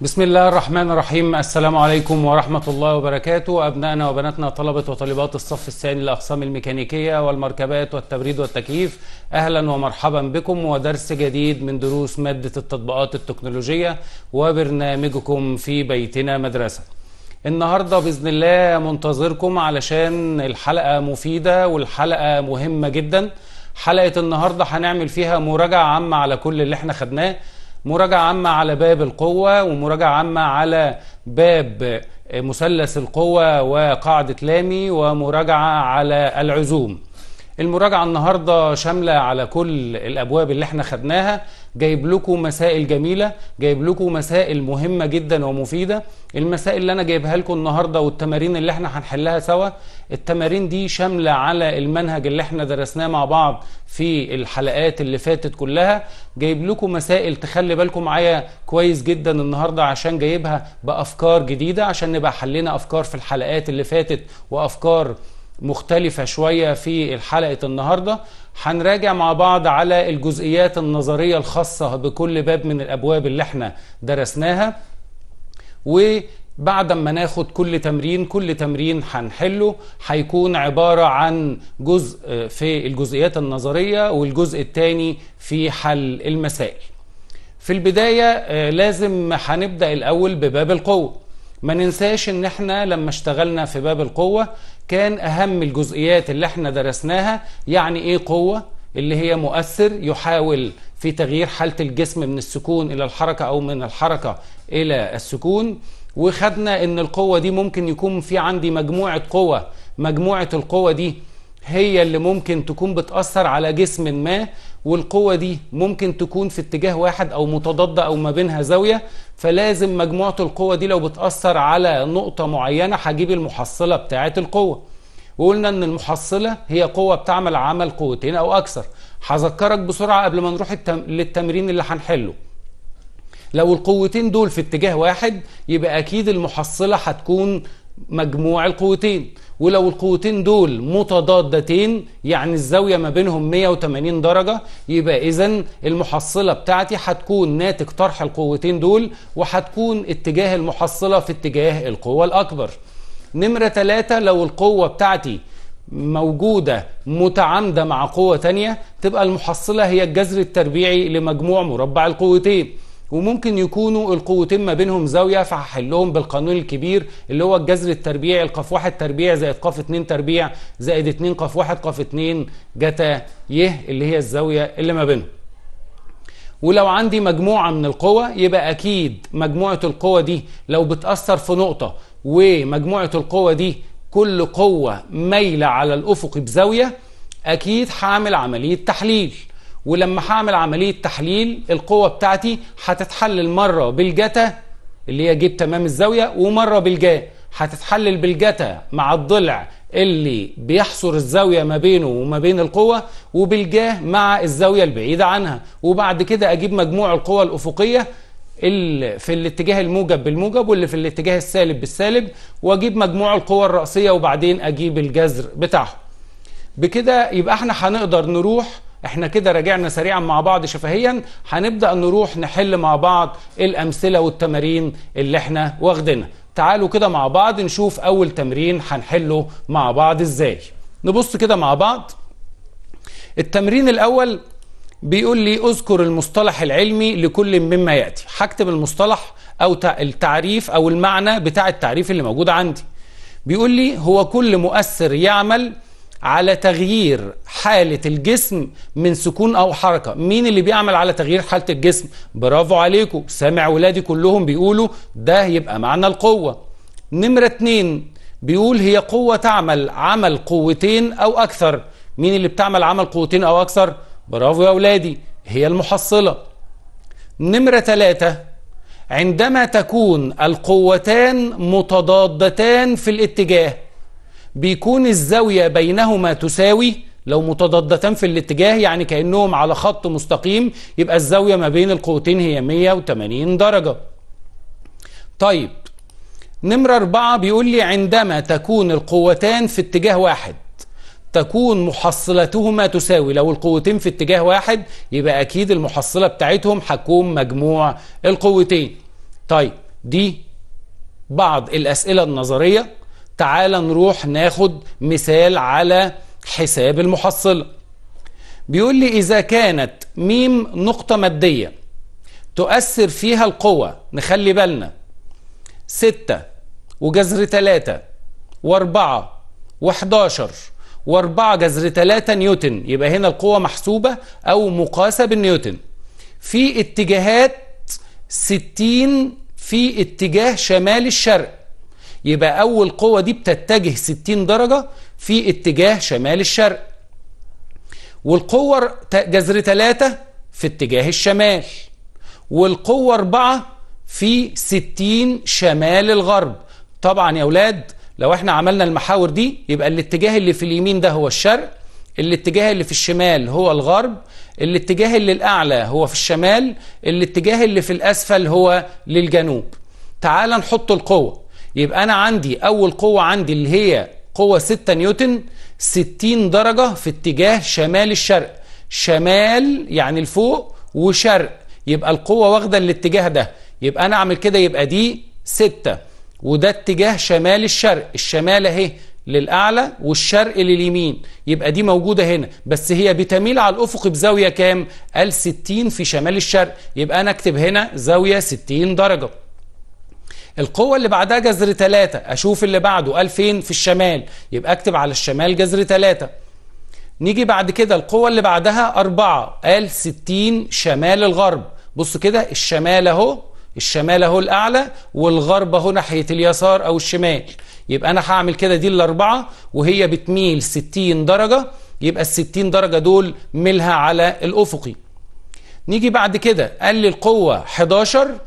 بسم الله الرحمن الرحيم السلام عليكم ورحمة الله وبركاته أبنائنا وبناتنا طلبة وطالبات الصف الثاني لأقسام الميكانيكية والمركبات والتبريد والتكييف أهلا ومرحبا بكم ودرس جديد من دروس مادة التطبيقات التكنولوجية وبرنامجكم في بيتنا مدرسة النهاردة بإذن الله منتظركم علشان الحلقة مفيدة والحلقة مهمة جدا حلقة النهاردة هنعمل فيها مراجعة عامة على كل اللي احنا خدناه مراجعة عامة على باب القوة ومراجعة عامة على باب مثلث القوة وقاعدة لامي ومراجعة على العزوم المراجعة النهاردة شاملة على كل الأبواب اللي احنا خدناها جايب لكم مسائل جميلة جايب لكم مسائل مهمة جدا ومفيدة المسائل اللي أنا جايبها لكم النهاردة والتمارين اللي احنا هنحلها سوا التمارين دي شاملة على المنهج اللي احنا درسناه مع بعض في الحلقات اللي فاتت كلها جايب لكم مسائل تخلي بالكم معايا كويس جدا النهاردة عشان جايبها بأفكار جديدة عشان نبقى حلينا أفكار في الحلقات اللي فاتت وأفكار مختلفة شوية في حلقة النهاردة هنراجع مع بعض على الجزئيات النظرية الخاصة بكل باب من الأبواب اللي احنا درسناها وبعد ما ناخد كل تمرين كل تمرين هنحله هيكون عبارة عن جزء في الجزئيات النظرية والجزء الثاني في حل المسائل في البداية آه، لازم هنبدأ الأول بباب القوة ما ننساش ان احنا لما اشتغلنا في باب القوة كان اهم الجزئيات اللي احنا درسناها يعني ايه قوة اللي هي مؤثر يحاول في تغيير حالة الجسم من السكون الى الحركة او من الحركة الى السكون وخدنا ان القوة دي ممكن يكون في عندي مجموعة قوة مجموعة القوة دي هي اللي ممكن تكون بتأثر على جسم ما والقوة دي ممكن تكون في اتجاه واحد أو متضادة أو ما بينها زاوية فلازم مجموعة القوة دي لو بتأثر على نقطة معينة هجيب المحصلة بتاعة القوة وقلنا ان المحصله هي قوه بتعمل عمل قوتين او اكثر هذكرك بسرعه قبل ما نروح التم... للتمرين اللي هنحله لو القوتين دول في اتجاه واحد يبقى اكيد المحصله هتكون مجموع القوتين ولو القوتين دول متضادتين يعني الزاوية ما بينهم 180 درجة يبقى إذا المحصلة بتاعتي هتكون ناتج طرح القوتين دول وهتكون اتجاه المحصلة في اتجاه القوة الأكبر نمرة ثلاثة لو القوة بتاعتي موجودة متعامدة مع قوة تانية تبقى المحصلة هي الجذر التربيعي لمجموع مربع القوتين وممكن يكونوا القوتين ما بينهم زاويه فهحلهم بالقانون الكبير اللي هو الجذر التربيعي القاف واحد تربيع زائد قاف اتنين تربيع زائد اتنين قاف واحد قاف اتنين جتا ي اللي هي الزاويه اللي ما بينهم. ولو عندي مجموعه من القوى يبقى اكيد مجموعه القوى دي لو بتاثر في نقطه ومجموعه القوى دي كل قوه مايله على الافق بزاويه اكيد هعمل عمليه تحليل. ولما هعمل عمليه تحليل القوه بتاعتي هتتحلل مره بالجتا اللي هي جيب تمام الزاويه ومره بالجا هتتحلل بالجتا مع الضلع اللي بيحصر الزاويه ما بينه وما بين القوه وبالجاه مع الزاويه البعيده عنها وبعد كده اجيب مجموع القوى الافقيه اللي في الاتجاه الموجب بالموجب واللي في الاتجاه السالب بالسالب واجيب مجموع القوى الراسيه وبعدين اجيب الجذر بتاعهم بكده يبقى احنا هنقدر نروح احنا كده راجعنا سريعا مع بعض شفهيا هنبدا نروح نحل مع بعض الامثله والتمارين اللي احنا واخدينها تعالوا كده مع بعض نشوف اول تمرين هنحله مع بعض ازاي نبص كده مع بعض التمرين الاول بيقول لي اذكر المصطلح العلمي لكل مما ياتي هكتب المصطلح او التعريف او المعنى بتاع التعريف اللي موجود عندي بيقول لي هو كل مؤثر يعمل على تغيير حالة الجسم من سكون أو حركة مين اللي بيعمل على تغيير حالة الجسم برافو عليكم سامع ولادي كلهم بيقولوا ده يبقى معنى القوة نمرة اتنين بيقول هي قوة تعمل عمل قوتين أو أكثر مين اللي بتعمل عمل قوتين أو أكثر برافو يا ولادي هي المحصلة نمرة ثلاثة عندما تكون القوتان متضادتان في الاتجاه بيكون الزاوية بينهما تساوي لو متضادتان في الاتجاه يعني كأنهم على خط مستقيم يبقى الزاوية ما بين القوتين هي 180 درجة طيب نمرة أربعة بيقول لي عندما تكون القوتان في اتجاه واحد تكون محصلتهما تساوي لو القوتين في اتجاه واحد يبقى أكيد المحصلة بتاعتهم هتكون مجموع القوتين طيب دي بعض الأسئلة النظرية تعال نروح ناخد مثال على حساب المحصلة بيقول لي إذا كانت ميم نقطة مادية تؤثر فيها القوة نخلي بالنا ستة وجذر تلاتة واربعة وحداشر واربعة جذر تلاتة نيوتن يبقى هنا القوة محسوبة أو مقاسة بالنيوتن في اتجاهات ستين في اتجاه شمال الشرق يبقى أول قوة دي بتتجه 60 درجة في اتجاه شمال الشرق والقوة جذر 3 في اتجاه الشمال والقوة 4 في 60 شمال الغرب طبعا يا أولاد لو احنا عملنا المحاور دي يبقى الاتجاه اللي في اليمين ده هو الشرق الاتجاه اللي في الشمال هو الغرب الاتجاه اللي الأعلى هو في الشمال الاتجاه اللي في الأسفل هو للجنوب تعال نحط القوة يبقى أنا عندي أول قوة عندي اللي هي قوة 6 نيوتن 60 درجة في اتجاه شمال الشرق شمال يعني لفوق وشرق يبقى القوة واخدة الاتجاه ده يبقى أنا أعمل كده يبقى دي 6 وده اتجاه شمال الشرق الشمال أهي للأعلى والشرق لليمين يبقى دي موجودة هنا بس هي بتميل على الأفق بزاوية كام؟ قال 60 في شمال الشرق يبقى أنا أكتب هنا زاوية 60 درجة القوة اللي بعدها جذر 3 أشوف اللي بعده قال فين في الشمال يبقى أكتب على الشمال جذر 3 نيجي بعد كده القوة اللي بعدها 4 قال 60 شمال الغرب بص كده الشمال أهو الشمال أهو الأعلى والغرب أهو ناحية اليسار أو الشمال يبقى أنا هعمل كده دي الأربعة وهي بتميل 60 درجة يبقى ال 60 درجة دول ميلها على الأفقي نيجي بعد كده قال لي القوة 11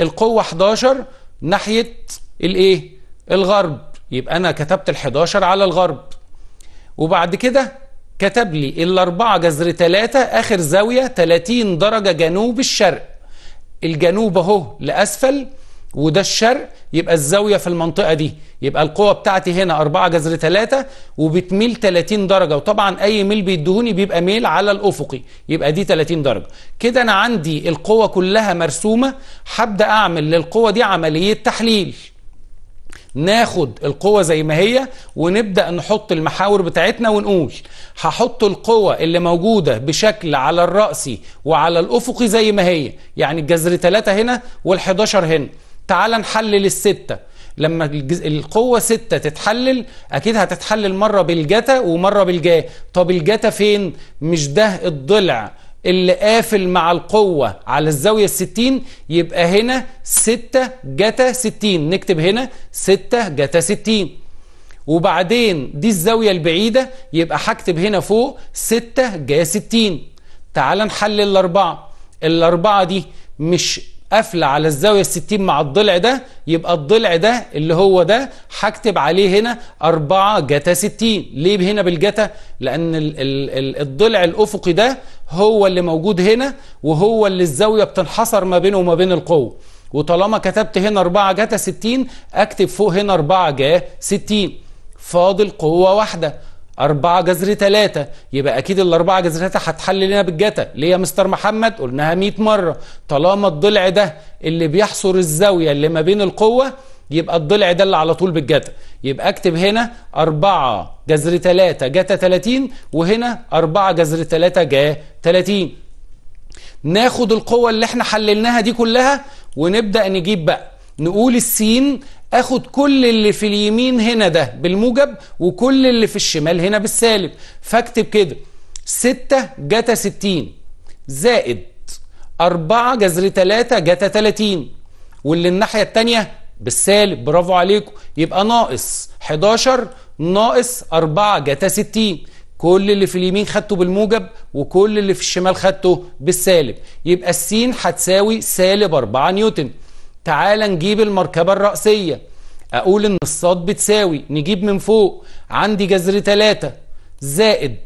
القوة 11 ناحية الايه الغرب يبقى انا كتبت ال11 على الغرب وبعد كده كتب لي الأربعة جذر 3 آخر زاوية 30 درجة جنوب الشرق الجنوب أهو لأسفل وده الشرق يبقى الزاوية في المنطقة دي يبقى القوة بتاعتي هنا 4 جذر 3 وبتميل 30 درجة وطبعا أي ميل بيدهوني بيبقى ميل على الأفقي يبقى دي 30 درجة كده أنا عندي القوة كلها مرسومة هبدأ أعمل للقوة دي عملية تحليل ناخد القوة زي ما هي ونبدأ نحط المحاور بتاعتنا ونقول هحط القوة اللي موجودة بشكل على الرأسي وعلى الأفقي زي ما هي يعني الجذر 3 هنا وال11 هنا تعال نحلل الستة لما القوة ستة تتحلل أكيد هتتحلل مرة بالجتا ومرة بالجا طب الجتا فين؟ مش ده الضلع اللي قافل مع القوة على الزاوية الستين يبقى هنا ستة جتا ستين نكتب هنا ستة جتا ستين وبعدين دي الزاوية البعيدة يبقى هكتب هنا فوق ستة جا ستين تعال نحلل الأربعة الأربعة دي مش قافله على الزاويه 60 مع الضلع ده يبقى الضلع ده اللي هو ده هكتب عليه هنا 4 جتا 60 ليه هنا بالجتا لان ال ال الضلع الافقي ده هو اللي موجود هنا وهو اللي الزاويه بتنحصر ما بينه وما بين القوه وطالما كتبت هنا 4 جتا 60 اكتب فوق هنا 4 جا 60 فاضل قوه واحده أربعة جذر تلاتة يبقى أكيد الأربعة جذر تلاتة هتحل لنا بالجتا ليه يا مستر محمد قلناها 100 مرة طالما الضلع ده اللي بيحصر الزاوية اللي ما بين القوة يبقى الضلع ده اللي على طول بالجتا يبقى اكتب هنا 4 جذر 3 جتا 30 وهنا 4 جذر 3 جا 30 ناخد القوة اللي احنا حللناها دي كلها ونبدأ نجيب بقى نقول السين اخد كل اللي في اليمين هنا ده بالموجب وكل اللي في الشمال هنا بالسالب فاكتب كده 6 جتا 60 زائد 4 جذر 3 جتا 30 واللي الناحية التانية بالسالب برافو عليكم يبقى ناقص 11 ناقص 4 جتا 60 كل اللي في اليمين خدته بالموجب وكل اللي في الشمال خدته بالسالب يبقى السين هتساوي سالب 4 نيوتن تعال نجيب المركبة الرأسية أقول إن الصاد بتساوي نجيب من فوق عندي جذر 3 زائد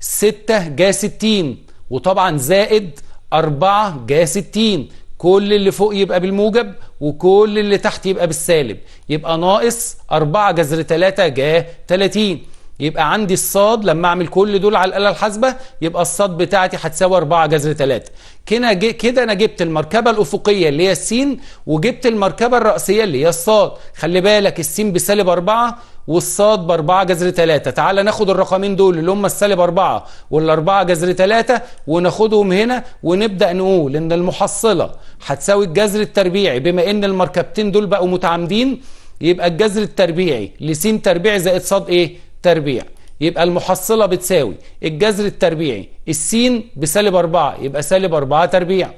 6 جا 60 وطبعا زائد 4 جا 60 كل اللي فوق يبقى بالموجب وكل اللي تحت يبقى بالسالب يبقى ناقص 4 جذر 3 جا 30 يبقى عندي الصاد لما اعمل كل دول على الاله الحاسبه يبقى الصاد بتاعتي هتساوي 4 جذر 3 كده كده انا جبت المركبه الافقيه اللي هي السين وجبت المركبه الراسيه اللي هي الصاد خلي بالك السين بسالب 4 والصاد ب 4 جذر 3 تعال ناخد الرقمين دول اللي هم السالب 4 وال 4 جذر 3 وناخدهم هنا ونبدا نقول ان المحصله هتساوي الجذر التربيعي بما ان المركبتين دول بقوا متعامدين يبقى الجذر التربيعي لس تربيعي زائد صاد ايه تربيع يبقى المحصلة بتساوي الجذر التربيعي السين بسالب أربعة يبقى سالب أربعة تربيع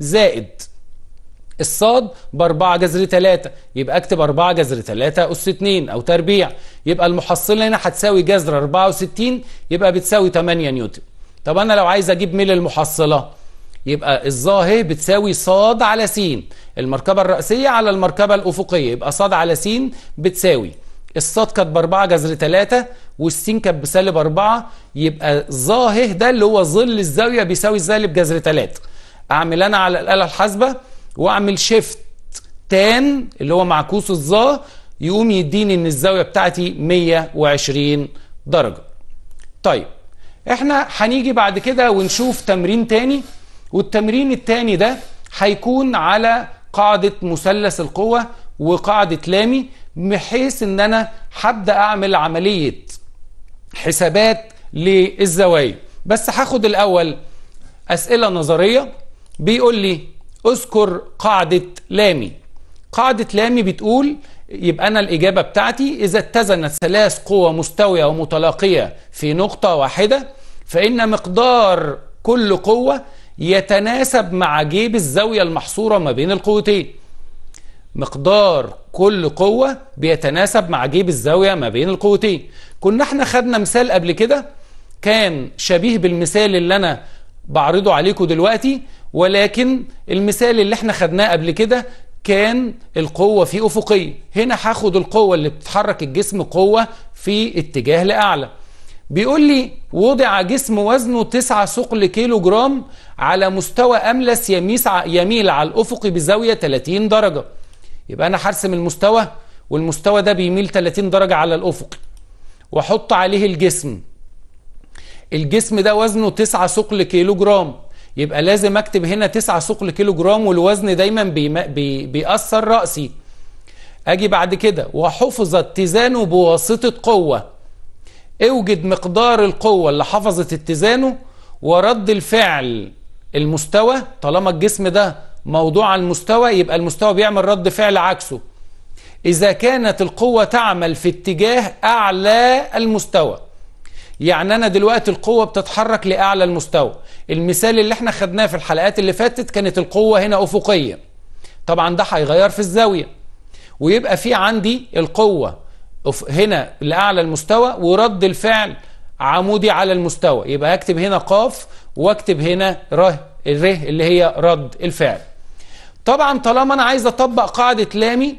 زائد الصاد بأربعة جذر تلاتة يبقى اكتب أربعة جذر تلاتة أس اتنين أو تربيع يبقى المحصلة هنا هتساوي جذر 64 يبقى بتساوي 8 نيوتن طب أنا لو عايز أجيب ميل المحصلة يبقى الظاهر بتساوي صاد على س المركبة الرأسية على المركبة الأفقية يبقى صاد على س بتساوي الصاد كانت 4 جذر 3 والسين كانت بسالب 4 يبقى ظاهه ده اللي هو ظل الزاويه بيساوي سالب جذر 3 اعمل انا على الاله الحاسبه واعمل شيفت تان اللي هو معكوس الظا يقوم يديني ان الزاويه بتاعتي 120 درجه. طيب احنا هنيجي بعد كده ونشوف تمرين تاني والتمرين التاني ده هيكون على قاعده مثلث القوه وقاعده لامي بحيث ان انا هبدا اعمل عمليه حسابات للزوايا بس هاخد الاول اسئله نظريه بيقول لي اذكر قاعده لامي قاعده لامي بتقول يبقى انا الاجابه بتاعتي اذا اتزنت ثلاث قوى مستويه ومتلاقيه في نقطه واحده فان مقدار كل قوه يتناسب مع جيب الزاويه المحصوره ما بين القوتين مقدار كل قوة بيتناسب مع جيب الزاوية ما بين القوتين كنا احنا خدنا مثال قبل كده كان شبيه بالمثال اللي انا بعرضه عليكم دلوقتي ولكن المثال اللي احنا خدناه قبل كده كان القوة فيه أفقية هنا هاخد القوة اللي بتحرك الجسم قوة في اتجاه لأعلى بيقول لي وضع جسم وزنه 9 ثقل كيلو جرام على مستوى أملس يميل على الأفق بزاوية 30 درجة يبقى انا هرسم المستوى والمستوى ده بيميل 30 درجة على الافق واحط عليه الجسم الجسم ده وزنه 9 ثقل كيلو جرام يبقى لازم اكتب هنا 9 ثقل كيلو جرام والوزن دايما بيأثر رأسي اجي بعد كده وحفظ اتزانه بواسطة قوة اوجد مقدار القوة اللي حفظت اتزانه ورد الفعل المستوى طالما الجسم ده موضوع المستوى يبقى المستوى بيعمل رد فعل عكسه إذا كانت القوة تعمل في اتجاه أعلى المستوى يعني أنا دلوقتي القوة بتتحرك لأعلى المستوى المثال اللي احنا خدناه في الحلقات اللي فاتت كانت القوة هنا أفقية طبعا ده هيغير في الزاوية ويبقى في عندي القوة هنا لأعلى المستوى ورد الفعل عمودي على المستوى يبقى هكتب هنا قاف واكتب هنا ر ر اللي هي رد الفعل طبعا طالما انا عايز اطبق قاعده لامي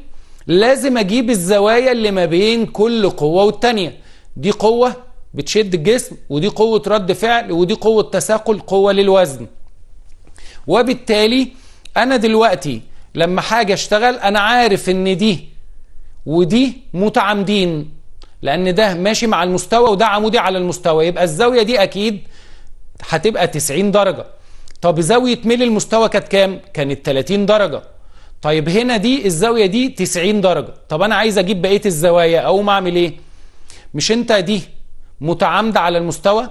لازم اجيب الزوايا اللي ما بين كل قوه والتانيه دي قوه بتشد الجسم ودي قوه رد فعل ودي قوه تثاقل قوه للوزن وبالتالي انا دلوقتي لما حاجه اشتغل انا عارف ان دي ودي متعامدين لان ده ماشي مع المستوى وده عمودي على المستوى يبقى الزاويه دي اكيد هتبقى 90 درجه طب زاوية ميل المستوى كانت كام؟ كانت 30 درجة طيب هنا دي الزاوية دي 90 درجة طب أنا عايز أجيب بقية الزوايا أقوم أعمل إيه؟ مش أنت دي متعامدة على المستوى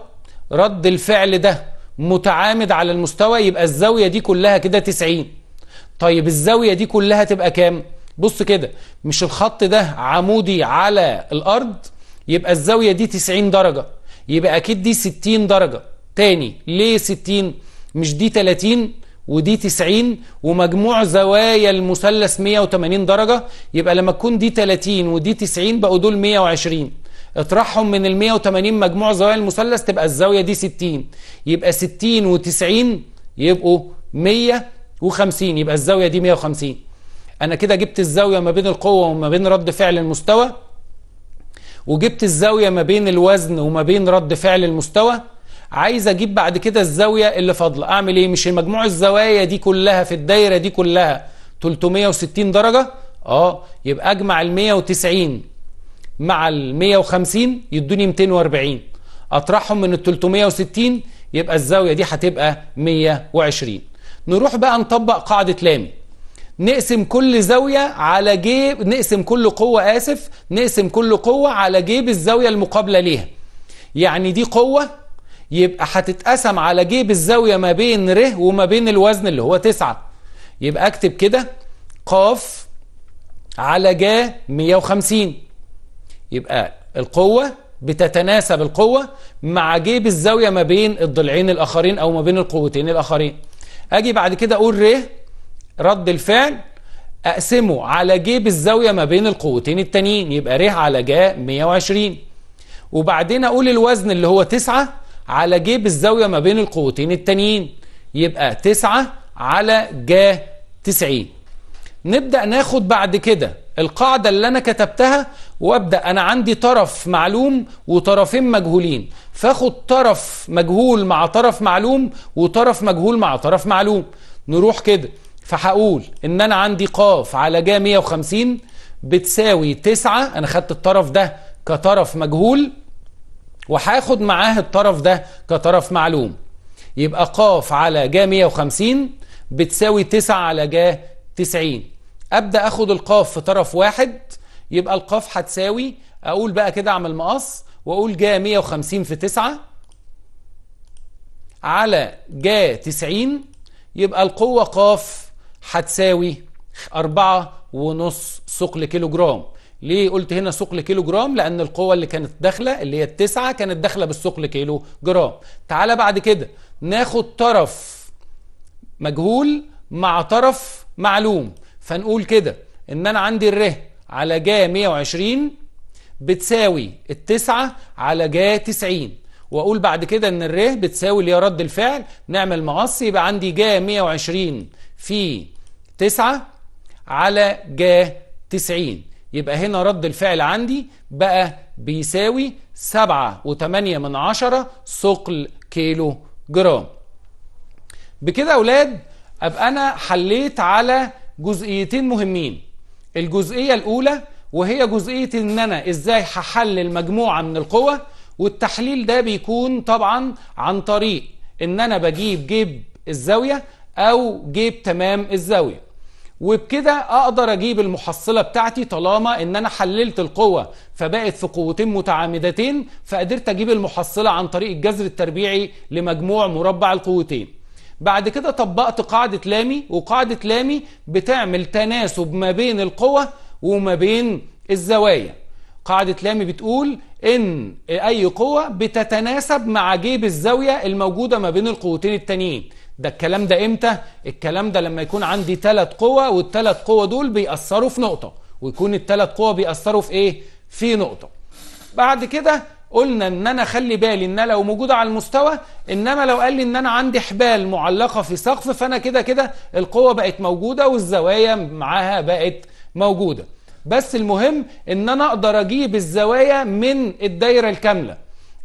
رد الفعل ده متعامد على المستوى يبقى الزاوية دي كلها كده 90 طيب الزاوية دي كلها تبقى كام؟ بص كده مش الخط ده عمودي على الأرض يبقى الزاوية دي 90 درجة يبقى أكيد دي 60 درجة تاني ليه 60؟ مش دي 30 ودي 90 ومجموع زوايا المثلث 180 درجة يبقى لما تكون دي 30 ودي 90 بقوا دول 120 اطرحهم من ال 180 مجموع زوايا المثلث تبقى الزاوية دي 60 يبقى 60 و90 يبقوا 150 يبقى الزاوية دي 150 أنا كده جبت الزاوية ما بين القوة وما بين رد فعل المستوى وجبت الزاوية ما بين الوزن وما بين رد فعل المستوى عايز اجيب بعد كده الزاويه اللي فاضله اعمل ايه مش مجموع الزوايا دي كلها في الدايره دي كلها 360 درجه اه يبقى اجمع ال 190 مع ال 150 يدوني 240 اطرحهم من ال 360 يبقى الزاويه دي هتبقى 120 نروح بقى نطبق قاعده لامي نقسم كل زاويه على جيب نقسم كل قوه اسف نقسم كل قوه على جيب الزاويه المقابله ليها يعني دي قوه يبقى هتتقسم على جيب الزاوية ما بين ر وما بين الوزن اللي هو تسعة يبقى اكتب كده قاف على جا 150 يبقى القوة بتتناسب القوة مع جيب الزاوية ما بين الضلعين الآخرين أو ما بين القوتين الآخرين أجي بعد كده أقول ر رد الفعل أقسمه على جيب الزاوية ما بين القوتين التانيين يبقى ر على جا 120 وبعدين أقول الوزن اللي هو 9 على ج بالزاوية ما بين القوتين التانيين يبقى 9 على ج 90 نبدأ ناخد بعد كده القاعدة اللي أنا كتبتها وأبدأ أنا عندي طرف معلوم وطرفين مجهولين فاخد طرف مجهول مع طرف معلوم وطرف مجهول مع طرف معلوم نروح كده فهقول إن أنا عندي قاف على جا 150 بتساوي 9 أنا خدت الطرف ده كطرف مجهول وهاخد معاه الطرف ده كطرف معلوم يبقى قاف على جا 150 بتساوي 9 على جا 90 ابدا اخد القاف في طرف واحد يبقى القاف هتساوي اقول بقى كده اعمل مقص واقول جا 150 في 9 على جا 90 يبقى القوه قاف هتساوي 4.5 ونص ثقل كيلو جرام ليه قلت هنا ثقل كيلو جرام لان القوه اللي كانت داخله اللي هي التسعه كانت داخله بالثقل كيلو جرام تعالى بعد كده ناخد طرف مجهول مع طرف معلوم فنقول كده ان انا عندي الره على جا 120 بتساوي التسعة على جا 90 واقول بعد كده ان الره بتساوي اللي هي رد الفعل نعمل مقص يبقى عندي جا 120 في 9 على جا 90 يبقى هنا رد الفعل عندي بقى بيساوي 7.8 من عشرة ثقل كيلو جرام بكده يا أولاد أبقى أنا حليت على جزئيتين مهمين الجزئية الأولى وهي جزئية إن أنا إزاي هحلل مجموعة من القوى والتحليل ده بيكون طبعا عن طريق إن أنا بجيب جيب الزاوية أو جيب تمام الزاوية وبكده اقدر اجيب المحصله بتاعتي طالما ان انا حللت القوه فبقت في قوتين متعامدتين فقدرت اجيب المحصله عن طريق الجذر التربيعي لمجموع مربع القوتين بعد كده طبقت قاعده لامي وقاعده لامي بتعمل تناسب ما بين القوه وما بين الزوايا قاعده لامي بتقول ان اي قوه بتتناسب مع جيب الزاويه الموجوده ما بين القوتين التانيين ده الكلام ده امتى الكلام ده لما يكون عندي ثلاث قوى والثلاث قوى دول بيأثروا في نقطة ويكون الثلاث قوى بيأثروا في ايه في نقطة بعد كده قلنا ان انا خلي بالي ان انا لو موجودة على المستوى انما لو قال لي ان انا عندي حبال معلقة في سقف فانا كده كده القوة بقت موجودة والزوايا معاها بقت موجودة بس المهم ان انا اقدر اجيب الزوايا من الدايرة الكاملة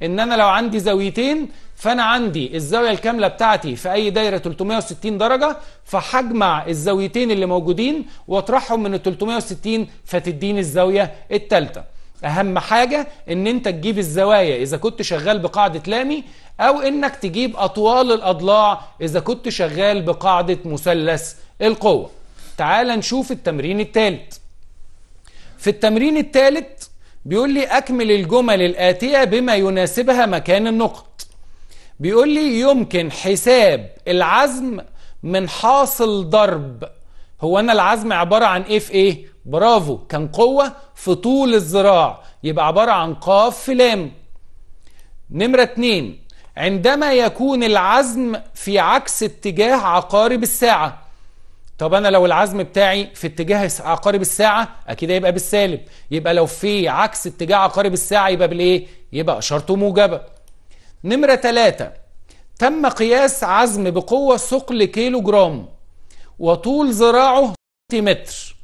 ان انا لو عندي زاويتين فانا عندي الزاويه الكامله بتاعتي في اي دايره 360 درجه فهجمع الزاويتين اللي موجودين واطرحهم من ال 360 فتديني الزاويه الثالثه اهم حاجه ان انت تجيب الزوايا اذا كنت شغال بقاعده لامي او انك تجيب اطوال الاضلاع اذا كنت شغال بقاعده مثلث القوه تعال نشوف التمرين الثالث في التمرين الثالث بيقول لي اكمل الجمل الاتيه بما يناسبها مكان النقط بيقول لي يمكن حساب العزم من حاصل ضرب هو انا العزم عباره عن ايه في ايه برافو كان قوه في طول الذراع يبقى عباره عن قاف في لام نمره اتنين عندما يكون العزم في عكس اتجاه عقارب الساعه طب انا لو العزم بتاعي في اتجاه عقارب الساعه اكيد هيبقى بالسالب يبقى لو في عكس اتجاه عقارب الساعه يبقى بالايه يبقى اشارته موجبه نمرة ثلاثة تم قياس عزم بقوة ثقل كيلو جرام وطول ذراعه متر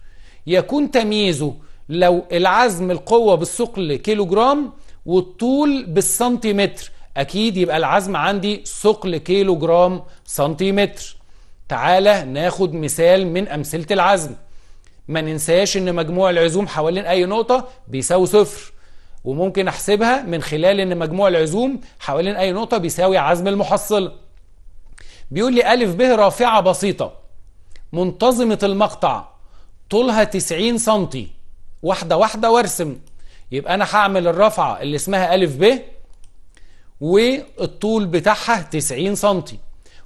يكون تمييزه لو العزم القوة بالثقل كيلو جرام والطول بالسنتيمتر أكيد يبقى العزم عندي ثقل كيلو جرام سنتيمتر تعالى ناخد مثال من أمثلة العزم ما ننساش إن مجموع العزوم حوالين أي نقطة بيساوي صفر وممكن احسبها من خلال ان مجموع العزوم حوالين اي نقطه بيساوي عزم المحصله بيقول لي الف ب رافعه بسيطه منتظمه المقطع طولها 90 سم واحده واحده وارسم يبقى انا هعمل الرفعه اللي اسمها الف ب والطول بتاعها 90 سم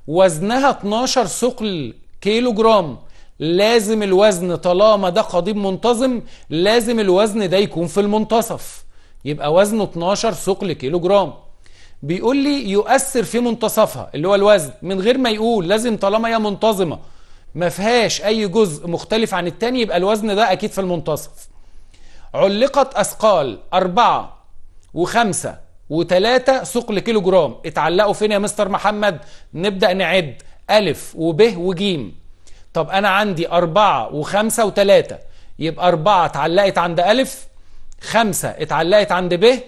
وزنها 12 ثقل كيلو جرام لازم الوزن طالما ده قضيب منتظم لازم الوزن ده يكون في المنتصف يبقى وزنه 12 ثقل كيلو جرام بيقول لي يؤثر في منتصفها اللي هو الوزن من غير ما يقول لازم طالما هي منتظمه ما فيهاش اي جزء مختلف عن التاني يبقى الوزن ده اكيد في المنتصف علقت اثقال أربعة وخمسة وتلاتة ثقل كيلو جرام اتعلقوا فين يا مستر محمد نبدأ نعد ألف وب وجيم طب أنا عندي أربعة وخمسة وتلاتة يبقى أربعة اتعلقت عند ألف خمسة اتعلقت عند ب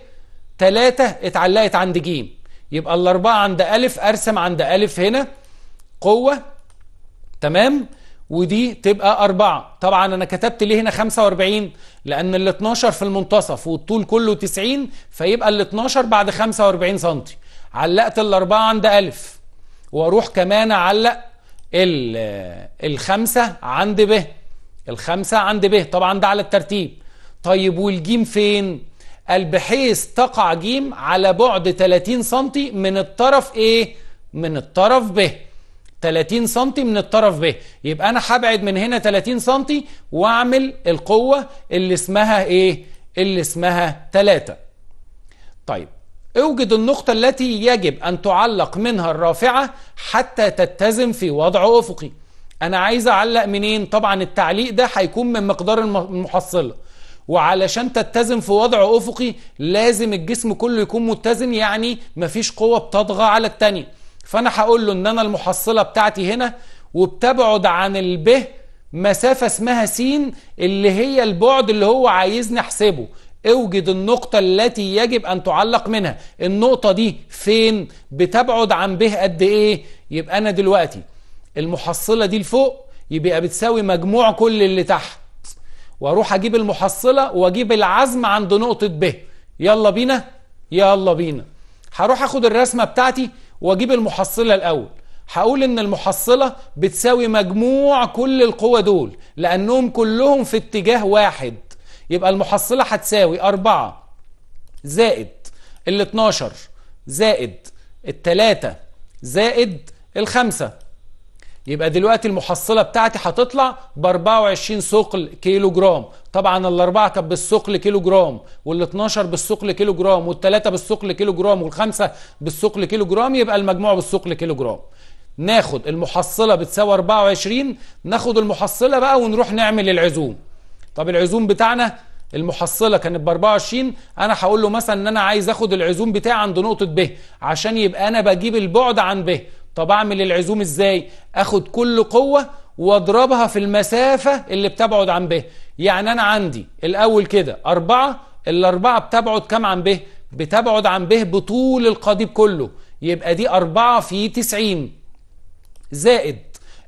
تلاتة اتعلقت عند ج يبقى الأربعة عند ألف أرسم عند ألف هنا قوة تمام ودي تبقى أربعة طبعا أنا كتبت ليه هنا 45 لأن ال 12 في المنتصف والطول كله 90 فيبقى ال 12 بعد 45 سنتي علقت الأربعة عند ألف وأروح كمان أعلق الخمسة عند ب الخمسة عند ب طبعا ده على الترتيب طيب والجيم فين قال بحيث تقع جيم على بعد 30 سم من الطرف ايه من الطرف ب 30 سم من الطرف ب يبقى انا هبعد من هنا 30 سم واعمل القوه اللي اسمها ايه اللي اسمها 3 طيب اوجد النقطة التي يجب أن تعلق منها الرافعة حتى تتزن في وضع أفقي أنا عايز أعلق منين؟ طبعا التعليق ده هيكون من مقدار المحصلة وعلشان تتزن في وضع افقي لازم الجسم كله يكون متزن يعني مفيش قوه بتطغى على الثانيه فانا هقول له ان انا المحصله بتاعتي هنا وبتبعد عن الب مسافه اسمها س اللي هي البعد اللي هو عايزني احسبه اوجد النقطة التي يجب أن تعلق منها النقطة دي فين بتبعد عن به قد إيه يبقى أنا دلوقتي المحصلة دي لفوق يبقى بتساوي مجموع كل اللي تحت واروح اجيب المحصله واجيب العزم عند نقطه ب يلا بينا يلا بينا هروح اخد الرسمه بتاعتي واجيب المحصله الاول هقول ان المحصله بتساوي مجموع كل القوى دول لانهم كلهم في اتجاه واحد يبقى المحصله هتساوي 4 زائد ال 12 زائد التلاتة زائد الخمسة يبقى دلوقتي المحصلة بتاعتي هتطلع ب 24 ثقل كيلو جرام طبعا الأربعة كانت بالثقل كيلو جرام وال12 بالثقل كيلو جرام والثلاثة بالثقل كيلو جرام والخمسة بالثقل كيلو جرام يبقى المجموع بالثقل كيلو جرام ناخد المحصلة بتساوي 24 ناخد المحصلة بقى ونروح نعمل العزوم طب العزوم بتاعنا المحصله كانت ب 24 انا هقول له مثلا ان انا عايز اخد العزوم بتاعي عند نقطه ب عشان يبقى انا بجيب البعد عن ب طب اعمل العزوم ازاي اخد كل قوه واضربها في المسافه اللي بتبعد عن به يعني انا عندي الاول كده اربعه الاربعه بتبعد كام عن به بتبعد عن به بطول القضيب كله يبقى دي أربعة في تسعين زائد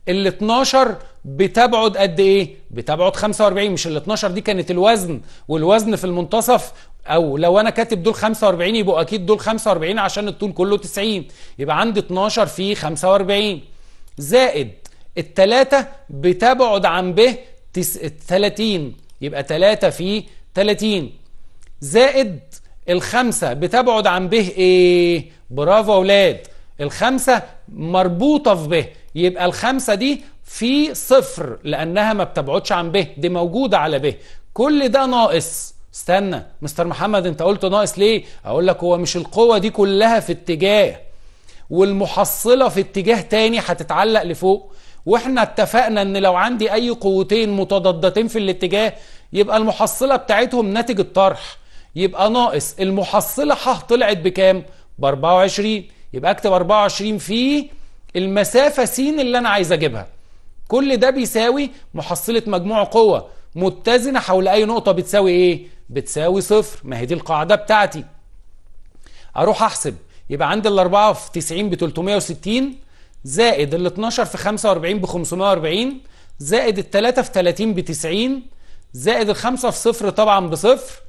ال 12 بتبعد قد ايه؟ بتبعد 45 مش ال 12 دي كانت الوزن والوزن في المنتصف او لو انا كاتب دول 45 يبقوا اكيد دول 45 عشان الطول كله 90 يبقى عندي 12 في 45 زائد التلاتة بتبعد عن ب 30 يبقى 3 في 30 زائد الخمسة بتبعد عن ب ايه برافو يا اولاد الخمسة مربوطة في ب يبقى الخمسة دي في صفر لأنها ما بتبعدش عن ب دي موجودة على ب كل ده ناقص استنى مستر محمد انت قلت ناقص ليه اقول لك هو مش القوة دي كلها في اتجاه والمحصلة في اتجاه تاني هتتعلق لفوق واحنا اتفقنا ان لو عندي اي قوتين متضادتين في الاتجاه يبقى المحصلة بتاعتهم ناتج الطرح يبقى ناقص المحصلة ح طلعت بكام ب 24 يبقى اكتب 24 في المسافة س اللي انا عايز اجيبها كل ده بيساوي محصلة مجموع قوة متزنة حول اي نقطة بتساوي ايه بتساوي صفر ما هي دي القاعدة بتاعتي أروح أحسب يبقى عندي ال 4 في 90 ب 360 زائد ال 12 في 45 ب 540 زائد ال 3 في 30 ب 90 زائد ال 5 في صفر طبعا بصفر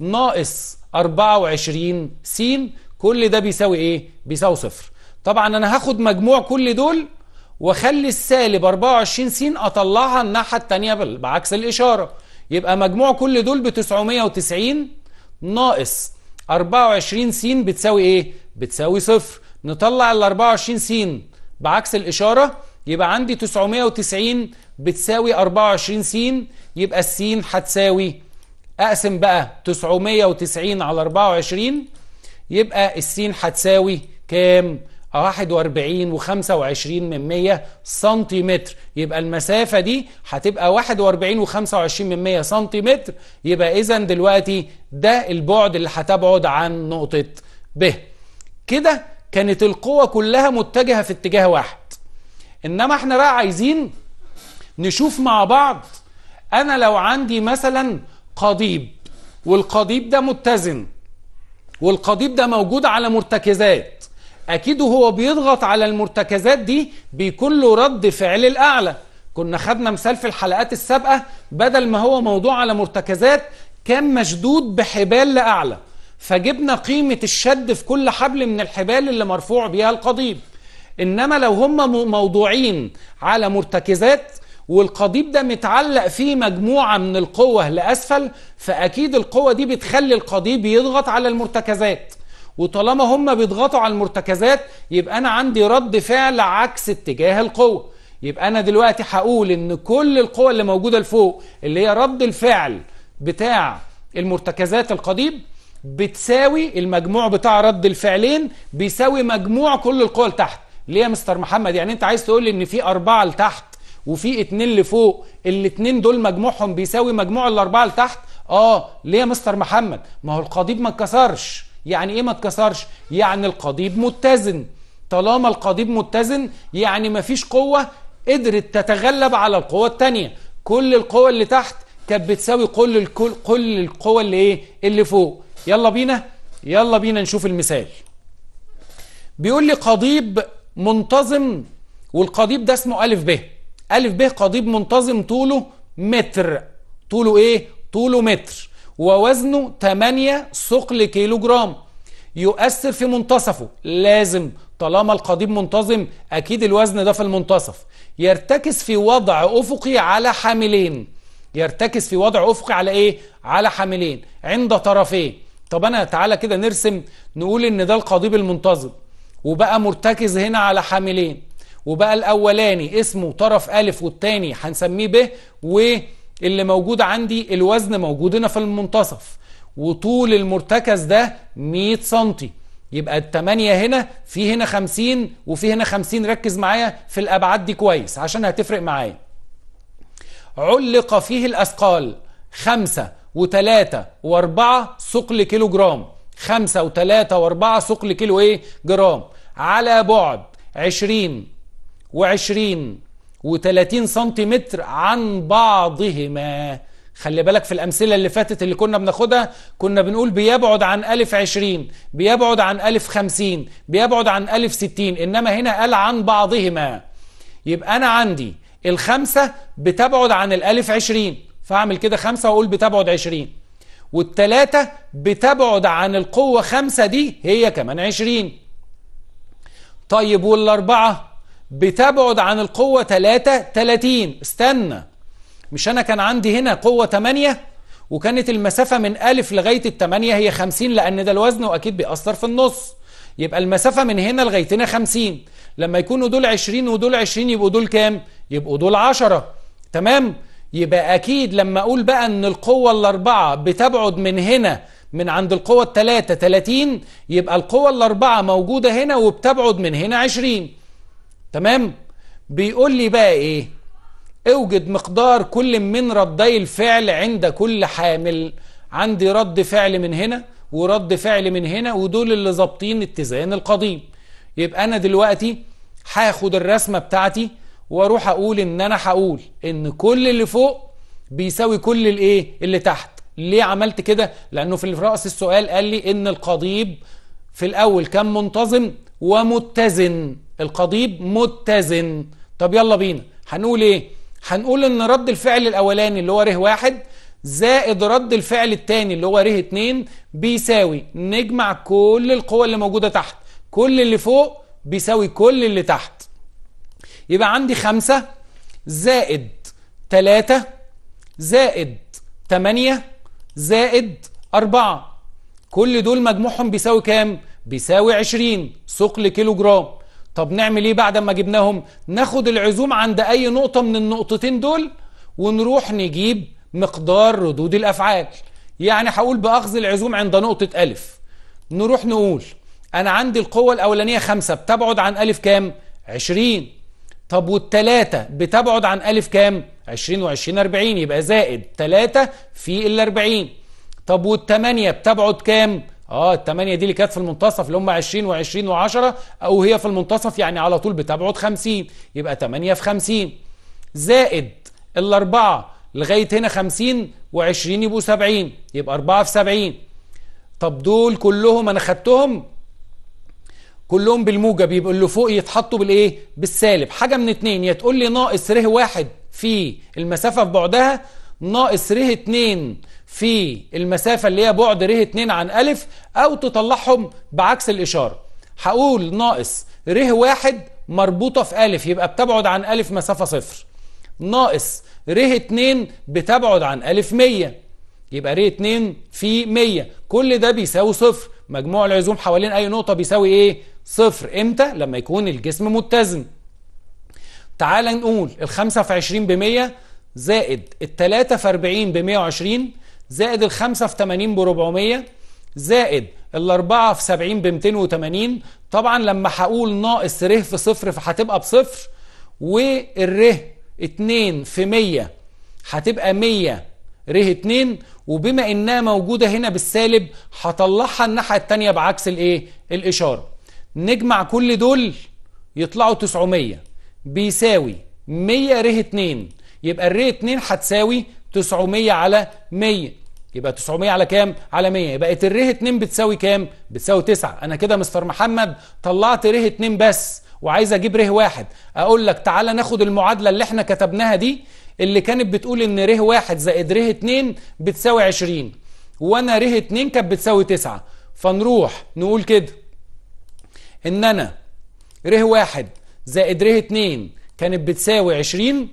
ناقص 24 س كل ده بيساوي ايه؟ بيساوي صفر. طبعا انا هاخد مجموع كل دول واخلي السالب 24 س اطلعها الناحيه الثانيه بعكس الاشاره. يبقى مجموع كل دول ب 990 ناقص 24 س بتساوي ايه؟ بتساوي صفر نطلع ال 24 س بعكس الاشاره يبقى عندي 990 بتساوي 24 س يبقى السين هتساوي اقسم بقى 990 على 24 يبقى السين هتساوي كام؟ 41 و25 من 100 سنتيمتر يبقى المسافة دي هتبقى 41 و25 من 100 سنتيمتر يبقى إذا دلوقتي ده البعد اللي هتبعد عن نقطة ب كده كانت القوة كلها متجهة في اتجاه واحد إنما احنا بقى عايزين نشوف مع بعض أنا لو عندي مثلا قضيب والقضيب ده متزن والقضيب ده موجود على مرتكزات اكيد وهو بيضغط على المرتكزات دي بيكون له رد فعل الاعلى كنا خدنا مثال في الحلقات السابقه بدل ما هو موضوع على مرتكزات كان مشدود بحبال لاعلى فجبنا قيمه الشد في كل حبل من الحبال اللي مرفوع بيها القضيب انما لو هم موضوعين على مرتكزات والقضيب ده متعلق فيه مجموعة من القوة لأسفل فأكيد القوة دي بتخلي القضيب يضغط على المرتكزات وطالما هم بيضغطوا على المرتكزات يبقى انا عندي رد فعل عكس اتجاه القوه يبقى انا دلوقتي هقول ان كل القوى اللي موجوده لفوق اللي هي رد الفعل بتاع المرتكزات القضيب بتساوي المجموع بتاع رد الفعلين بيساوي مجموع كل القوى تحت ليه يا مستر محمد يعني انت عايز تقول لي ان في اربعه لتحت وفي اتنين لفوق الاتنين دول مجموعهم بيساوي مجموع الاربعه لتحت اه ليه يا مستر محمد ما هو القضيب ما اتكسرش يعني ايه ما اتكسرش يعني القضيب متزن طالما القضيب متزن يعني مفيش قوة قدرت تتغلب على القوة التانية كل القوة اللي تحت كانت بتساوي كل الكل كل القوة اللي ايه اللي فوق يلا بينا يلا بينا نشوف المثال بيقول لي قضيب منتظم والقضيب ده اسمه ألف ب ألف ب قضيب منتظم طوله متر طوله ايه طوله متر ووزنه 8 ثقل كيلو جرام يؤثر في منتصفه لازم طالما القضيب منتظم أكيد الوزن ده في المنتصف يرتكز في وضع أفقي على حاملين يرتكز في وضع أفقي على إيه؟ على حاملين عند طرفين طب أنا تعالى كده نرسم نقول إن ده القضيب المنتظم وبقى مرتكز هنا على حاملين وبقى الأولاني اسمه طرف ألف والتاني هنسميه ب و اللي موجود عندي الوزن موجود هنا في المنتصف وطول المرتكز ده 100 سم يبقى ال 8 هنا في هنا 50 وفي هنا 50 ركز معايا في الأبعاد دي كويس عشان هتفرق معايا علق فيه الأثقال خمسة وتلاتة وأربعة ثقل كيلو جرام خمسة وتلاتة وأربعة ثقل كيلو إيه جرام على بعد 20 و20 و30 سنتيمتر عن بعضهما خلي بالك في الأمثلة اللي فاتت اللي كنا بناخدها كنا بنقول بيبعد عن ألف عشرين بيبعد عن ألف خمسين بيبعد عن ألف ستين إنما هنا قال عن بعضهما يبقى أنا عندي الخمسة بتبعد عن الألف عشرين فأعمل كده خمسة وأقول بتبعد عشرين والتلاتة بتبعد عن القوة خمسة دي هي كمان عشرين طيب والأربعة بتبعد عن القوة 3 30 استنى مش أنا كان عندي هنا قوة 8 وكانت المسافة من ألف لغاية التمانية هي 50 لأن ده الوزن وأكيد بيأثر في النص يبقى المسافة من هنا لغاية هنا 50 لما يكونوا دول 20 ودول 20 يبقوا دول كام؟ يبقوا دول 10 تمام؟ يبقى أكيد لما أقول بقى إن القوة الأربعة بتبعد من هنا من عند القوة الثلاثة 30 يبقى القوة الأربعة موجودة هنا وبتبعد من هنا 20 تمام بيقول لي بقى ايه اوجد مقدار كل من ردي الفعل عند كل حامل عندي رد فعل من هنا ورد فعل من هنا ودول اللي ظابطين اتزان القديم يبقى انا دلوقتي هاخد الرسمه بتاعتي واروح اقول ان انا هقول ان كل اللي فوق بيساوي كل الايه اللي تحت ليه عملت كده لانه في راس السؤال قال لي ان القضيب في الاول كان منتظم ومتزن القضيب متزن طب يلا بينا هنقول ايه هنقول ان رد الفعل الاولاني اللي هو ره واحد زائد رد الفعل الثاني اللي هو ره اتنين بيساوي نجمع كل القوى اللي موجودة تحت كل اللي فوق بيساوي كل اللي تحت يبقى عندي خمسة زائد تلاتة زائد تمانية زائد أربعة كل دول مجموعهم بيساوي كام؟ بيساوي عشرين ثقل كيلو جرام طب نعمل ايه بعد ما جبناهم ناخد العزوم عند اي نقطة من النقطتين دول ونروح نجيب مقدار ردود الافعال يعني هقول باخذ العزوم عند نقطة الف نروح نقول انا عندي القوة الاولانية خمسة بتبعد عن الف كام عشرين طب والتلاتة بتبعد عن ألف كام؟ 20 و20 40 يبقى زائد تلاتة في الاربعين 40 طب والتمانية بتبعد كام؟ اه الثمانيه دي اللي كانت في المنتصف اللي هم 20 و20 و10 او هي في المنتصف يعني على طول بتبعد 50 يبقى 8 في 50 زائد الاربعه لغايه هنا 50 و20 يبقوا 70 يبقى 4 في 70 طب دول كلهم انا خدتهم كلهم بالموجب يبقى اللي فوق يتحطوا بالايه؟ بالسالب حاجه من اتنين يا تقول لي ناقص ر واحد في المسافه في بعدها ناقص ر اتنين في المسافة اللي هي بعد ر 2 عن أ أو تطلعهم بعكس الإشارة هقول ناقص ر 1 مربوطة في أ يبقى بتبعد عن أ مسافة صفر ناقص ر 2 بتبعد عن أ 100 يبقى ر 2 في 100 كل ده بيساوي صفر مجموع العزوم حوالين أي نقطة بيساوي إيه؟ صفر إمتى؟ لما يكون الجسم متزن تعال نقول الخمسة في عشرين بمية زائد التلاتة في أربعين بمية وعشرين زائد الخمسة في 80 ب 400 زائد الأربعة في 70 ب 280 طبعا لما هقول ناقص ر في صفر فهتبقى بصفر والر 2 في 100 هتبقى 100 ر 2 وبما انها موجودة هنا بالسالب هطلعها الناحية الثانيه بعكس الايه الإشارة نجمع كل دول يطلعوا 900 بيساوي 100 ر 2 يبقى الر 2 هتساوي 900 على 100 يبقى 900 على كام؟ على 100 بقت الره 2 بتساوي كام؟ بتساوي 9 انا كده مستر محمد طلعت ره 2 بس وعايز اجيب ره واحد اقول لك تعالى ناخد المعادله اللي احنا كتبناها دي اللي كانت بتقول ان ره واحد زائد ره 2 بتساوي 20 وانا ره 2 كانت بتساوي 9 فنروح نقول كده ان انا ره واحد زائد ره 2 كانت بتساوي 20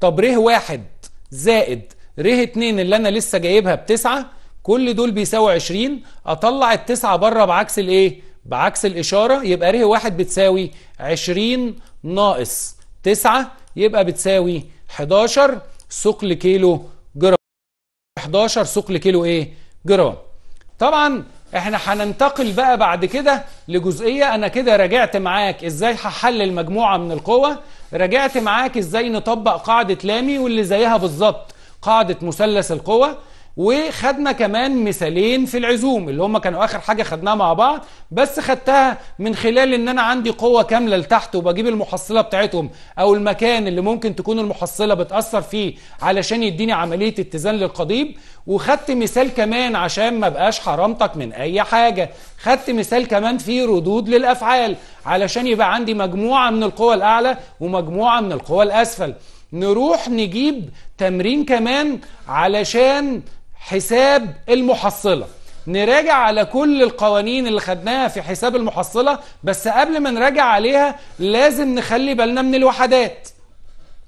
طب ره واحد زائد ر 2 اللي انا لسه جايبها بتسعة كل دول بيساوي 20 اطلع التسعة بره بعكس الايه بعكس الاشاره يبقى ر 1 بتساوي 20 ناقص 9 يبقى بتساوي 11 ثقل كيلو جرام 11 ثقل كيلو ايه جرام طبعا احنا هننتقل بقى بعد كده لجزئيه انا كده راجعت معاك ازاي هحلل مجموعه من القوى راجعت معاك ازاي نطبق قاعده لامي واللي زيها بالظبط قاعدة مثلث القوة وخدنا كمان مثالين في العزوم اللي هم كانوا اخر حاجه خدناها مع بعض بس خدتها من خلال ان انا عندي قوه كامله لتحت وبجيب المحصله بتاعتهم او المكان اللي ممكن تكون المحصله بتاثر فيه علشان يديني عمليه اتزان للقضيب وخدت مثال كمان عشان ما بقاش حرمتك من اي حاجه خدت مثال كمان في ردود للافعال علشان يبقى عندي مجموعه من القوى الاعلى ومجموعه من القوى الاسفل نروح نجيب تمرين كمان علشان حساب المحصله نراجع على كل القوانين اللي خدناها في حساب المحصله بس قبل ما نراجع عليها لازم نخلي بالنا من الوحدات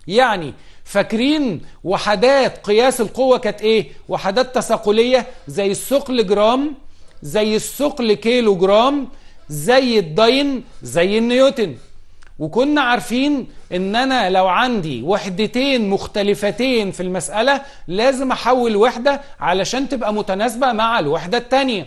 يعني فاكرين وحدات قياس القوه كانت ايه وحدات تساقليه زي الثقل جرام زي الثقل كيلو جرام زي الدين زي النيوتن وكنا عارفين ان انا لو عندي وحدتين مختلفتين في المسألة لازم احول وحدة علشان تبقى متناسبة مع الوحدة التانية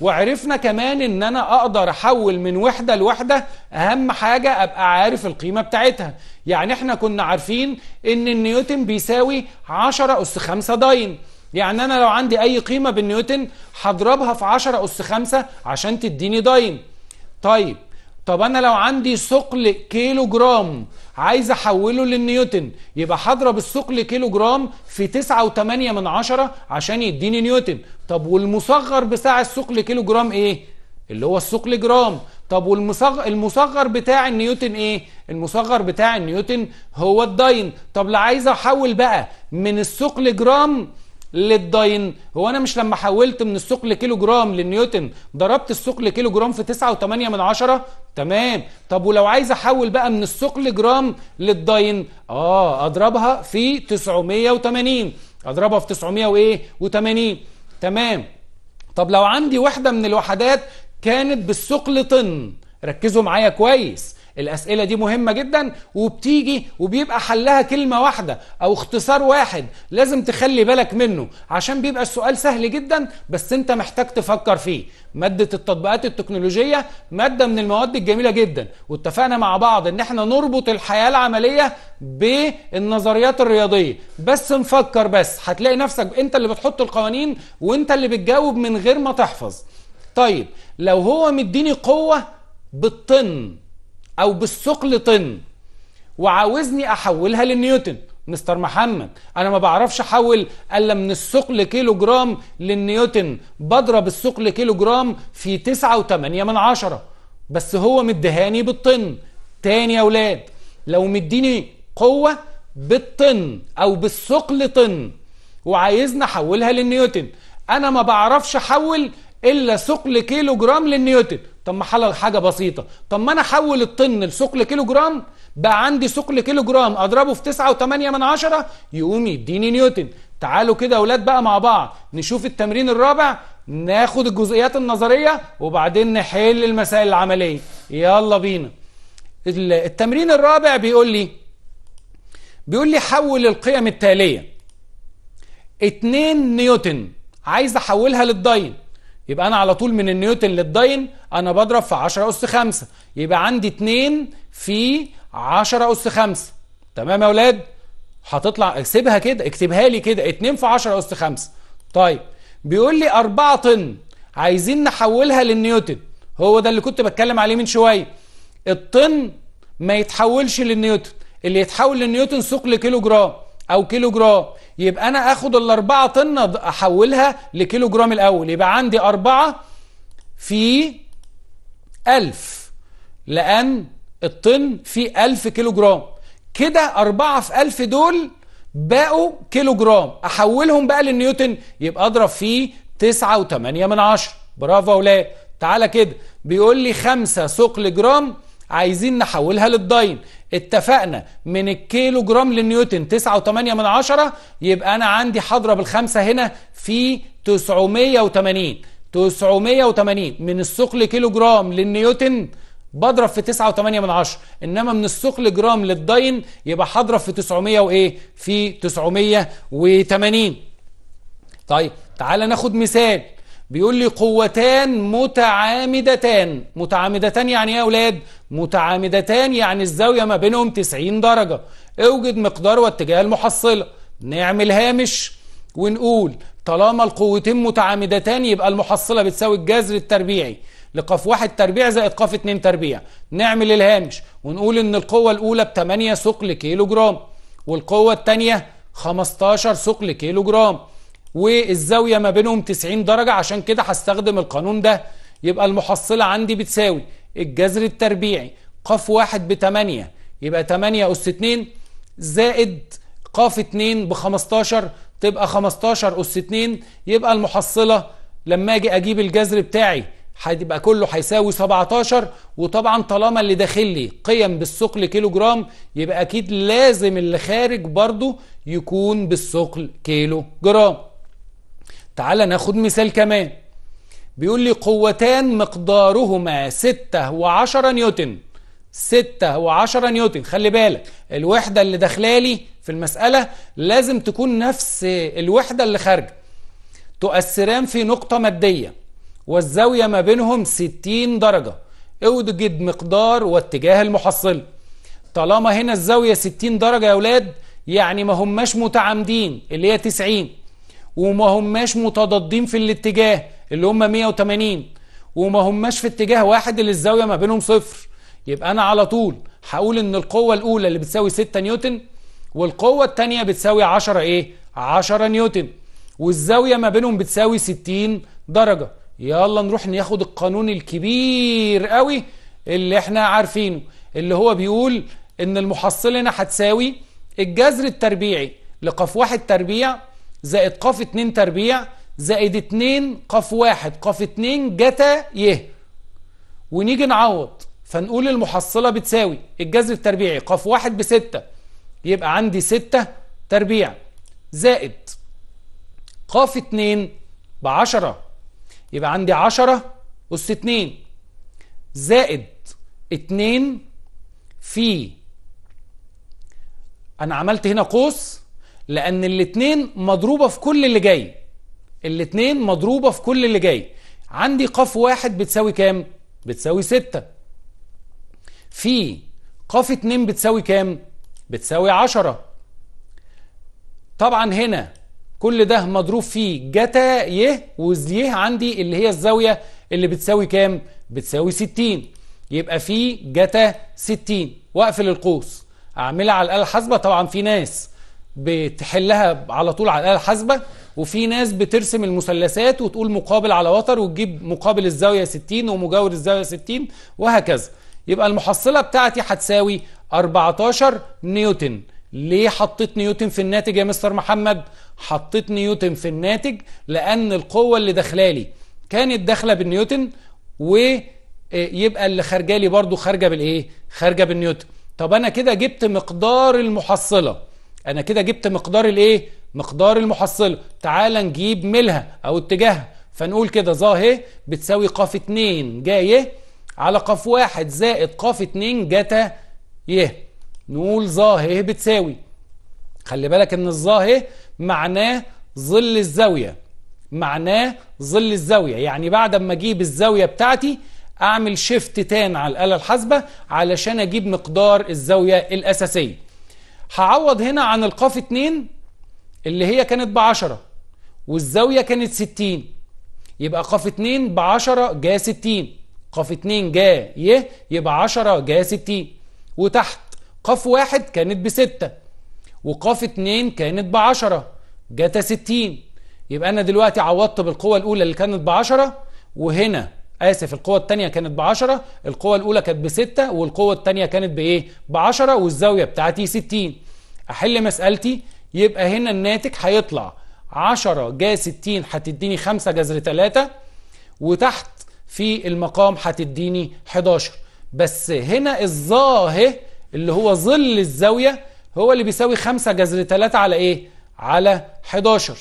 وعرفنا كمان ان انا اقدر احول من وحدة لوحدة اهم حاجة ابقى عارف القيمة بتاعتها يعني احنا كنا عارفين ان النيوتن بيساوي 10 اس 5 داين يعني انا لو عندي اي قيمة بالنيوتن هضربها في 10 اس 5 عشان تديني داين طيب طب انا لو عندي ثقل كيلو جرام عايز احوله للنيوتن يبقى هضرب الثقل كيلو جرام في 9.8 من عشرة عشان يديني نيوتن طب والمصغر بتاع الثقل كيلو جرام ايه اللي هو الثقل جرام طب والمصغر المصغر بتاع النيوتن ايه المصغر بتاع النيوتن هو الداين طب لا عايز احول بقى من الثقل جرام للداين هو انا مش لما حولت من الثقل كيلو جرام للنيوتن ضربت الثقل كيلو جرام في 9.8 من عشرة تمام طب ولو عايز احول بقى من الثقل جرام للداين اه اضربها في 980 اضربها في 900 وايه و80 تمام طب لو عندي وحده من الوحدات كانت بالثقل طن ركزوا معايا كويس الأسئلة دي مهمة جدا وبتيجي وبيبقى حلها كلمة واحدة أو اختصار واحد لازم تخلي بالك منه عشان بيبقى السؤال سهل جدا بس أنت محتاج تفكر فيه مادة التطبيقات التكنولوجية مادة من المواد الجميلة جدا واتفقنا مع بعض إن احنا نربط الحياة العملية بالنظريات الرياضية بس نفكر بس هتلاقي نفسك أنت اللي بتحط القوانين وأنت اللي بتجاوب من غير ما تحفظ طيب لو هو مديني قوة بالطن او بالثقل طن وعاوزني احولها للنيوتن مستر محمد انا ما بعرفش احول الا من الثقل كيلو جرام للنيوتن بضرب الثقل كيلو جرام في تسعة وتمانية من عشرة بس هو مدهاني بالطن تاني يا ولاد لو مديني قوة بالطن او بالثقل طن وعايزني احولها للنيوتن انا ما بعرفش احول الا ثقل كيلو جرام للنيوتن طب ما حلل حاجه بسيطه طب ما انا احول الطن لثقل كيلو جرام بقى عندي ثقل كيلو جرام اضربه في 9 و8 من عشرة يقوم يديني نيوتن تعالوا كده اولاد بقى مع بعض نشوف التمرين الرابع ناخد الجزئيات النظريه وبعدين نحل المسائل العمليه يلا بينا التمرين الرابع بيقول لي بيقول لي حول القيم التاليه 2 نيوتن عايز احولها للداين يبقى انا على طول من النيوتن للداين انا بضرب في 10 اس 5 يبقى عندي 2 في 10 اس 5 تمام يا اولاد هتطلع اكتبها كده اكتبها لي كده 2 في 10 اس 5 طيب بيقول لي 4 طن عايزين نحولها للنيوتن هو ده اللي كنت بتكلم عليه من شويه الطن ما يتحولش للنيوتن اللي يتحول للنيوتن ثقل كيلو جرام او كيلو جرام يبقى انا اخد الاربعة طنة احولها لكيلو جرام الاول يبقى عندي اربعة في الف لان الطن في الف كيلو جرام كده اربعة في الف دول بقوا كيلو جرام احولهم بقى للنيوتن يبقى اضرب فيه تسعة وتمانية من عشر برافو اولاد تعالى كده بيقول لي خمسة ثقل جرام عايزين نحولها للداين اتفقنا من الكيلو جرام للنيوتن 9.8 من عشرة يبقى انا عندي حضرة الخمسة هنا في 980 980 من الثقل كيلو جرام للنيوتن بضرب في 9.8 من عشرة انما من الثقل جرام للداين يبقى هضرب في 900 وايه في 980 طيب تعال ناخد مثال بيقول لي قوتان متعامدتان متعامدتان يعني ايه يا اولاد متعامدتان يعني الزاويه ما بينهم 90 درجه اوجد مقدار واتجاه المحصله نعمل هامش ونقول طالما القوتين متعامدتان يبقى المحصله بتساوي الجذر التربيعي لقاف واحد تربيع زائد قاف اتنين تربيع نعمل الهامش ونقول ان القوه الاولى ب 8 ثقل كيلو جرام والقوه الثانيه 15 ثقل كيلو جرام والزاوية ما بينهم 90 درجة عشان كده هستخدم القانون ده يبقى المحصلة عندي بتساوي الجذر التربيعي ق واحد بتمانية يبقى تمانية أس اتنين زائد ق اتنين بخمستاشر تبقى خمستاشر أس اتنين يبقى المحصلة لما أجي أجيب الجذر بتاعي هيبقى كله هيساوي 17 وطبعا طالما اللي داخل لي قيم بالثقل كيلو جرام يبقى اكيد لازم اللي خارج برضه يكون بالثقل كيلو جرام تعال ناخد مثال كمان بيقول لي قوتان مقدارهما 6 و10 نيوتن 6 و10 نيوتن خلي بالك الوحدة اللي داخلالي في المسألة لازم تكون نفس الوحدة اللي خارجة تؤثران في نقطة مادية والزاوية ما بينهم 60 درجة اوجد مقدار واتجاه المحصلة طالما هنا الزاوية 60 درجة يا ولاد يعني ما هماش متعامدين اللي هي 90 وما هماش متضادين في الاتجاه اللي هم 180 وما هماش في اتجاه واحد اللي الزاويه ما بينهم صفر يبقى انا على طول هقول ان القوه الاولى اللي بتساوي 6 نيوتن والقوه الثانيه بتساوي 10 ايه 10 نيوتن والزاويه ما بينهم بتساوي 60 درجه يلا نروح ناخد القانون الكبير قوي اللي احنا عارفينه اللي هو بيقول ان المحصله هنا هتساوي الجذر التربيعي لقف واحد تربيع زائد قاف اتنين تربيع زائد اتنين قاف واحد قاف اتنين جتا ي ونيجي نعوض فنقول المحصلة بتساوي الجذر التربيعي قاف واحد بستة يبقى عندي ستة تربيع زائد قاف اتنين بعشرة يبقى عندي عشرة أس اتنين زائد اتنين في أنا عملت هنا قوس لأن الاثنين مضروبة في كل اللي جاي الاثنين مضروبة في كل اللي جاي عندي قاف واحد بتساوي كام؟ بتساوي ستة في قاف اتنين بتساوي كام؟ بتساوي عشرة طبعا هنا كل ده مضروب فيه جتا ي وزيه عندي اللي هي الزاوية اللي بتساوي كام؟ بتساوي 60 يبقى في جتا 60 واقفل القوس اعملها على الاله الحاسبه طبعا في ناس بتحلها على طول على الآلة الحاسبة وفي ناس بترسم المثلثات وتقول مقابل على وتر وتجيب مقابل الزاوية 60 ومجاور الزاوية 60 وهكذا يبقى المحصلة بتاعتي هتساوي 14 نيوتن ليه حطيت نيوتن في الناتج يا مستر محمد؟ حطيت نيوتن في الناتج لأن القوة اللي داخلالي كانت داخلة بالنيوتن ويبقى اللي خارجالي برده خارجة بالإيه؟ خارجة بالنيوتن طب أنا كده جبت مقدار المحصلة انا كده جبت مقدار الايه مقدار المحصله تعال نجيب ميلها او اتجاهها فنقول كده ظاهر بتساوي قاف 2 جايه على قاف 1 زائد قاف 2 جتا يه نقول ظاهر بتساوي خلي بالك ان الظاهر معناه ظل الزاويه معناه ظل الزاويه يعني بعد ما اجيب الزاويه بتاعتي اعمل شيفت تان على الاله الحاسبه علشان اجيب مقدار الزاويه الاساسيه هعوض هنا عن القاف 2 اللي هي كانت ب 10 والزاوية كانت 60 يبقى قاف 2 ب 10 جا 60 قاف 2 جا ي يبقى 10 جا 60 وتحت قاف 1 كانت ب 6 وقاف 2 كانت ب 10 جتا 60 يبقى انا دلوقتي عوضت بالقوة الاولى اللي كانت ب 10 وهنا اسف القوه الثانيه كانت ب 10 القوه الاولى كانت ب 6 والقوه الثانيه كانت بايه ب 10 والزاويه بتاعتي 60 احل مسالتي يبقى هنا الناتج هيطلع 10 جا 60 هتديني 5 جذر 3 وتحت في المقام هتديني 11 بس هنا الظاهر اللي هو ظل الزاويه هو اللي بيساوي 5 جذر 3 على ايه على 11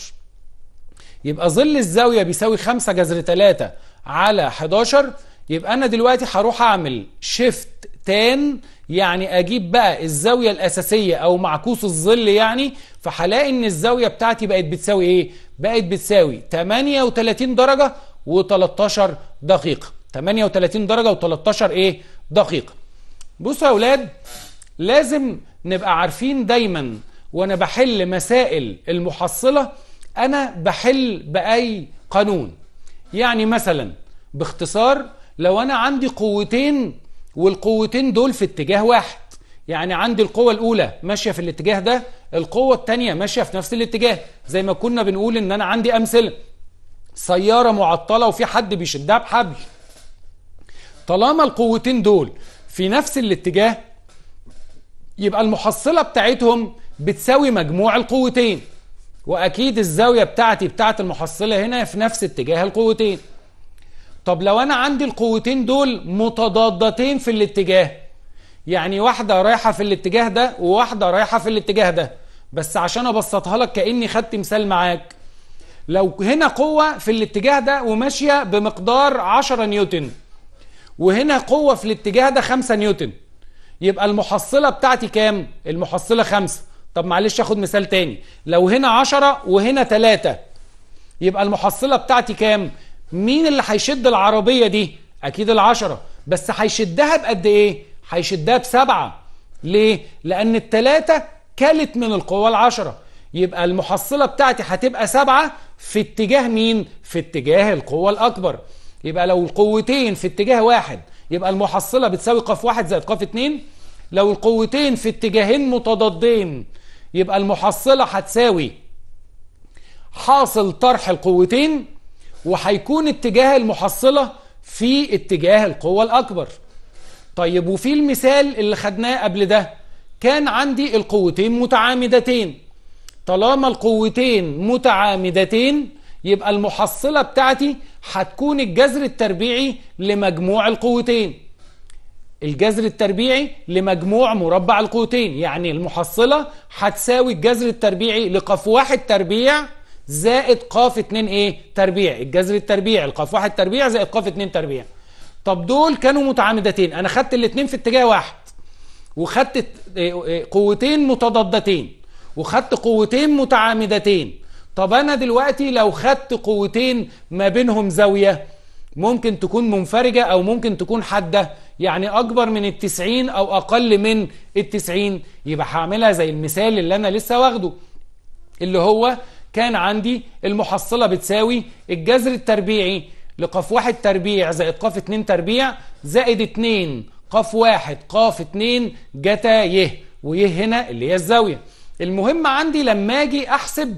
يبقى ظل الزاويه بيساوي 5 جذر 3 على 11 يبقى انا دلوقتي هروح اعمل شيفت تان يعني اجيب بقى الزاويه الاساسيه او معكوس الظل يعني فهلاقي ان الزاويه بتاعتي بقت بتساوي ايه بقت بتساوي 38 درجه و13 دقيقه 38 درجه و13 ايه دقيقه بصوا يا اولاد لازم نبقى عارفين دايما وانا بحل مسائل المحصله انا بحل باي قانون يعني مثلا باختصار لو أنا عندي قوتين والقوتين دول في اتجاه واحد يعني عندي القوة الأولى ماشية في الاتجاه ده القوة التانية ماشية في نفس الاتجاه زي ما كنا بنقول إن أنا عندي أمثلة سيارة معطلة وفي حد بيشدها بحبل طالما القوتين دول في نفس الاتجاه يبقى المحصلة بتاعتهم بتساوي مجموع القوتين واكيد الزاويه بتاعتي بتاعت المحصله هنا في نفس اتجاه القوتين طب لو انا عندي القوتين دول متضادتين في الاتجاه يعني واحده رايحه في الاتجاه ده وواحده رايحه في الاتجاه ده بس عشان ابسطها لك كاني خدت مثال معاك لو هنا قوه في الاتجاه ده وماشيه بمقدار 10 نيوتن وهنا قوه في الاتجاه ده 5 نيوتن يبقى المحصله بتاعتي كام المحصله 5 طب معلش اخد مثال تاني لو هنا 10 وهنا 3 يبقى المحصله بتاعتي كام مين اللي هيشد العربيه دي اكيد العشرة بس هيشدها بقد ايه هيشدها بسبعة ليه لان التلاتة كلت من القوة العشرة يبقى المحصلة بتاعتي هتبقى سبعة في اتجاه مين في اتجاه القوة الاكبر يبقى لو القوتين في اتجاه واحد يبقى المحصلة بتساوي قاف واحد زائد قاف اتنين لو القوتين في اتجاهين متضادين يبقى المحصلة هتساوي حاصل طرح القوتين وهيكون اتجاه المحصلة في اتجاه القوة الأكبر طيب وفي المثال اللي خدناه قبل ده كان عندي القوتين متعامدتين طالما القوتين متعامدتين يبقى المحصلة بتاعتي هتكون الجذر التربيعي لمجموع القوتين الجذر التربيعي لمجموع مربع القوتين يعني المحصلة هتساوي الجذر التربيعي لقاف واحد تربيع زائد قاف اتنين ايه تربيع الجذر التربيعي القاف واحد تربيع زائد قاف اتنين تربيع طب دول كانوا متعامدتين انا خدت الاتنين في اتجاه واحد وخدت إيه، إيه، قوتين متضادتين وخدت قوتين متعامدتين طب انا دلوقتي لو خدت قوتين ما بينهم زاوية ممكن تكون منفرجة او ممكن تكون حادة يعني أكبر من التسعين أو أقل من التسعين يبقى هعملها زي المثال اللي أنا لسه واخده اللي هو كان عندي المحصلة بتساوي الجذر التربيعي لقاف واحد تربيع زائد قاف اتنين تربيع زائد اتنين قاف واحد قاف اتنين جتا يه ويه هنا اللي هي الزاوية المهم عندي لما اجي احسب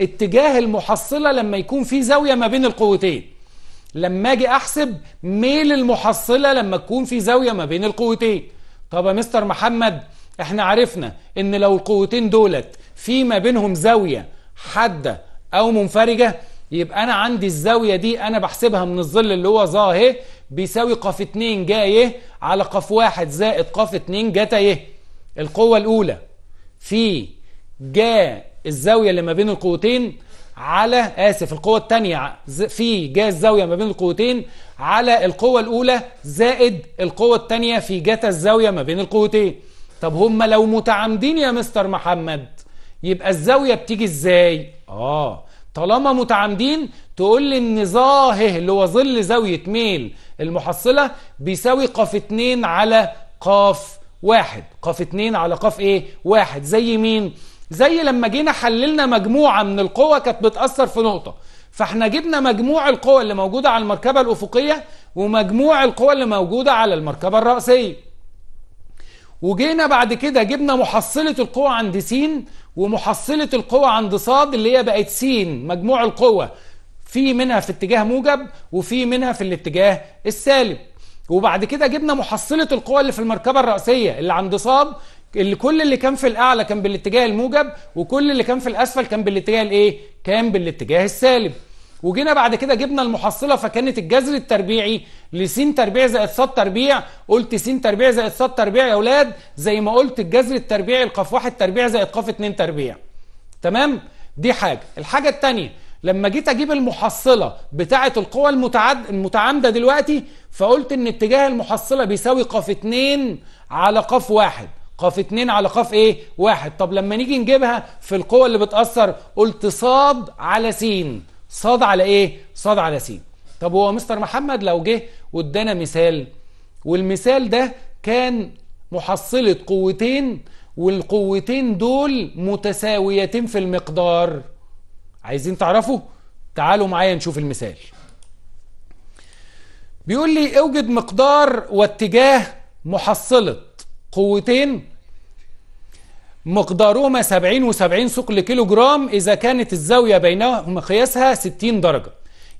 اتجاه المحصلة لما يكون في زاوية ما بين القوتين لما اجي احسب ميل المحصله لما تكون في زاويه ما بين القوتين طب يا مستر محمد احنا عرفنا ان لو القوتين دولت في ما بينهم زاويه حاده او منفرجه يبقى انا عندي الزاويه دي انا بحسبها من الظل اللي هو ظا اهي بيساوي قاف 2 جا ايه على قاف 1 زائد قاف 2 جتا ايه القوه الاولى في جا الزاويه اللي ما بين القوتين على آسف القوة الثانية في جاز زاوية ما بين القوتين على القوة الأولى زائد القوة الثانية في جتا الزاوية ما بين القوتين طب هم لو متعامدين يا مستر محمد يبقى الزاوية بتيجي ازاي؟ اه طالما متعامدين تقول لي ان ظاهه اللي هو ظل زاوية ميل المحصلة بيساوي قاف 2 على قاف واحد قاف 2 على قاف ايه؟ واحد زي مين؟ زي لما جينا حللنا مجموعه من القوى كانت بتاثر في نقطه فاحنا جبنا مجموع القوى اللي موجوده على المركبه الافقيه ومجموع القوى اللي موجوده على المركبه الراسيه وجينا بعد كده جبنا محصله القوى عند س ومحصله القوى عند ص اللي هي بقت س مجموع القوى في منها في اتجاه موجب وفي منها في الاتجاه السالب وبعد كده جبنا محصله القوى اللي في المركبه الراسيه اللي عند ص اللي كل اللي كان في الاعلى كان بالاتجاه الموجب وكل اللي كان في الاسفل كان بالاتجاه الايه كان بالاتجاه السالب وجينا بعد كده جبنا المحصله فكانت الجذر التربيعي لس تربيع زائد ص تربيع قلت س تربيع زائد ص تربيع يا اولاد زي ما قلت الجذر التربيعي لقاف واحد تربيع زائد قاف اتنين تربيع تمام دي حاجه الحاجه الثانيه لما جيت اجيب المحصله بتاعه القوى المتعد المتعامده دلوقتي فقلت ان اتجاه المحصله بيساوي ق اتنين على ق واحد قاف 2 على قاف ايه واحد طب لما نيجي نجيبها في القوة اللي بتأثر قلت صاد على سين صاد على ايه صاد على سين طب هو مستر محمد لو جه وادانا مثال والمثال ده كان محصلة قوتين والقوتين دول متساويتين في المقدار عايزين تعرفوا تعالوا معايا نشوف المثال بيقول لي اوجد مقدار واتجاه محصلة قوتين مقدارهما 70 و70 ثقل كيلو جرام إذا كانت الزاوية بينهما قياسها 60 درجة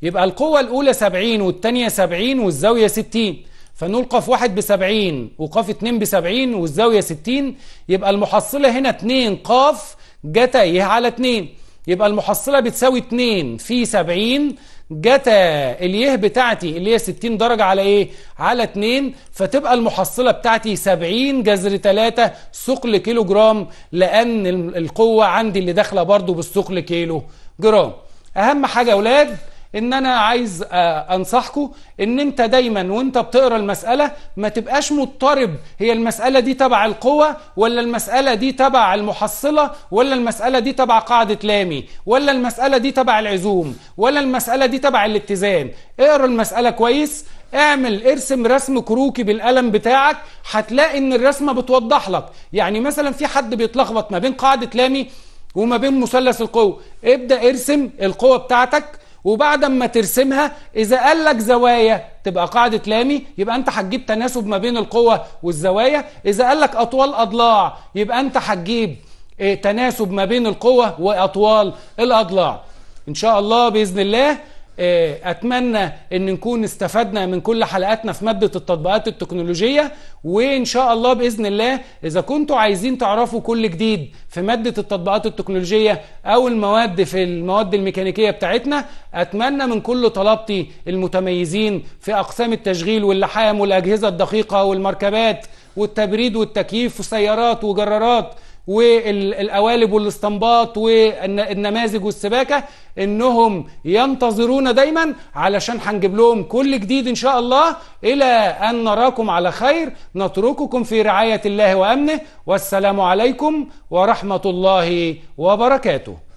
يبقى القوة الأولى 70 والثانية 70 والزاوية 60 فنقول قاف 1 ب 70 وقاف 2 ب 70 والزاوية 60 يبقى المحصلة هنا 2 قاف جتا ايه على 2 يبقى المحصلة بتساوي 2 في 70 جتا اليه بتاعتي اللي هي 60 درجة على ايه؟ على 2 فتبقى المحصلة بتاعتي 70 جذر 3 ثقل كيلو جرام لأن القوة عندي اللي داخلة برضو بالثقل كيلو جرام أهم حاجة أولاد ان انا عايز آه، انصحكم ان انت دايما وانت بتقرا المساله ما تبقاش مضطرب هي المساله دي تبع القوه ولا المساله دي تبع المحصله ولا المساله دي تبع قاعده لامي ولا المساله دي تبع العزوم ولا المساله دي تبع الاتزان اقرا المساله كويس اعمل ارسم رسم كروكي بالقلم بتاعك هتلاقي ان الرسمه بتوضح لك يعني مثلا في حد بيتلخبط ما بين قاعده لامي وما بين مثلث القوه ابدا ارسم القوه بتاعتك وبعد ما ترسمها إذا قال لك زوايا تبقى قاعدة لامي يبقى أنت هتجيب تناسب ما بين القوة والزوايا إذا قال لك أطوال أضلاع يبقى أنت هتجيب آه، تناسب ما بين القوة وأطوال الأضلاع إن شاء الله بإذن الله آه، اتمنى ان نكون استفدنا من كل حلقاتنا في ماده التطبيقات التكنولوجيه وان شاء الله باذن الله اذا كنتوا عايزين تعرفوا كل جديد في ماده التطبيقات التكنولوجيه او المواد في المواد الميكانيكيه بتاعتنا اتمنى من كل طلبتي المتميزين في اقسام التشغيل واللحام والاجهزه الدقيقه والمركبات والتبريد والتكييف وسيارات وجرارات والقوالب والاستنباط والنماذج والسباكه انهم ينتظرون دايما علشان هنجيب لهم كل جديد ان شاء الله الى ان نراكم على خير نترككم في رعايه الله وامنه والسلام عليكم ورحمه الله وبركاته